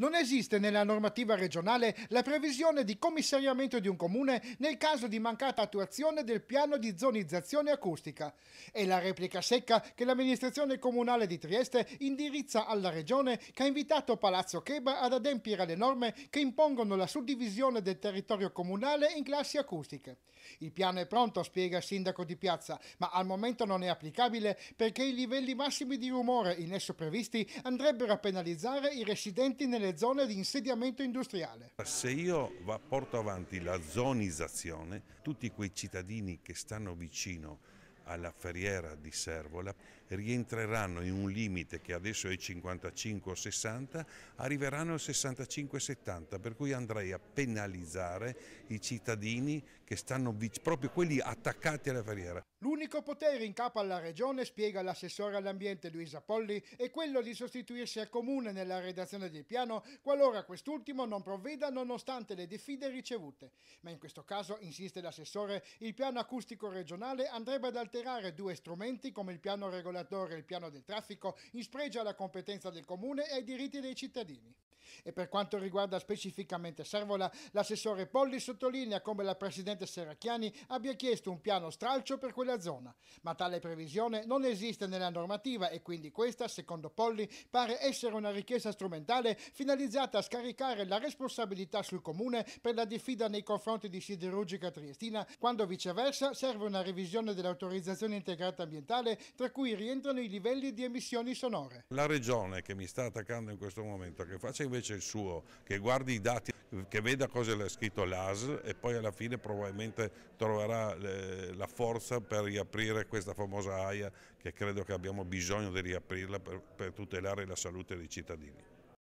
Non esiste nella normativa regionale la previsione di commissariamento di un comune nel caso di mancata attuazione del piano di zonizzazione acustica. È la replica secca che l'amministrazione comunale di Trieste indirizza alla regione che ha invitato Palazzo Cheba ad adempiere alle norme che impongono la suddivisione del territorio comunale in classi acustiche. Il piano è pronto, spiega il sindaco di Piazza, ma al momento non è applicabile perché i livelli massimi di rumore in esso previsti andrebbero a penalizzare i residenti nelle delle zone di insediamento industriale. Se io porto avanti la zonizzazione, tutti quei cittadini che stanno vicino alla ferriera di Servola rientreranno in un limite che adesso è 55 o 60, arriveranno al 65-70, per cui andrei a penalizzare i cittadini che stanno proprio quelli attaccati alla barriera. L'unico potere in capo alla Regione, spiega l'assessore all'ambiente Luisa Polli, è quello di sostituirsi al Comune nella redazione del piano qualora quest'ultimo non provveda nonostante le diffide ricevute. Ma in questo caso, insiste l'assessore, il piano acustico regionale andrebbe ad alterare due strumenti come il piano regolare regolatore il piano del traffico in spregio alla competenza del comune e ai diritti dei cittadini. E per quanto riguarda specificamente Servola, l'assessore Polli sottolinea come la presidente Serracchiani abbia chiesto un piano stralcio per quella zona, ma tale previsione non esiste nella normativa e quindi questa, secondo Polli, pare essere una richiesta strumentale finalizzata a scaricare la responsabilità sul comune per la diffida nei confronti di Siderurgica Triestina, quando viceversa serve una revisione dell'autorizzazione integrata ambientale tra cui rientrano i livelli di emissioni sonore. La regione che mi sta attaccando in questo momento, che faccia invece invece il suo, che guardi i dati, che veda cosa l'ha scritto l'AS e poi alla fine probabilmente troverà eh, la forza per riaprire questa famosa AIA che credo che abbiamo bisogno di riaprirla per, per tutelare la salute dei cittadini.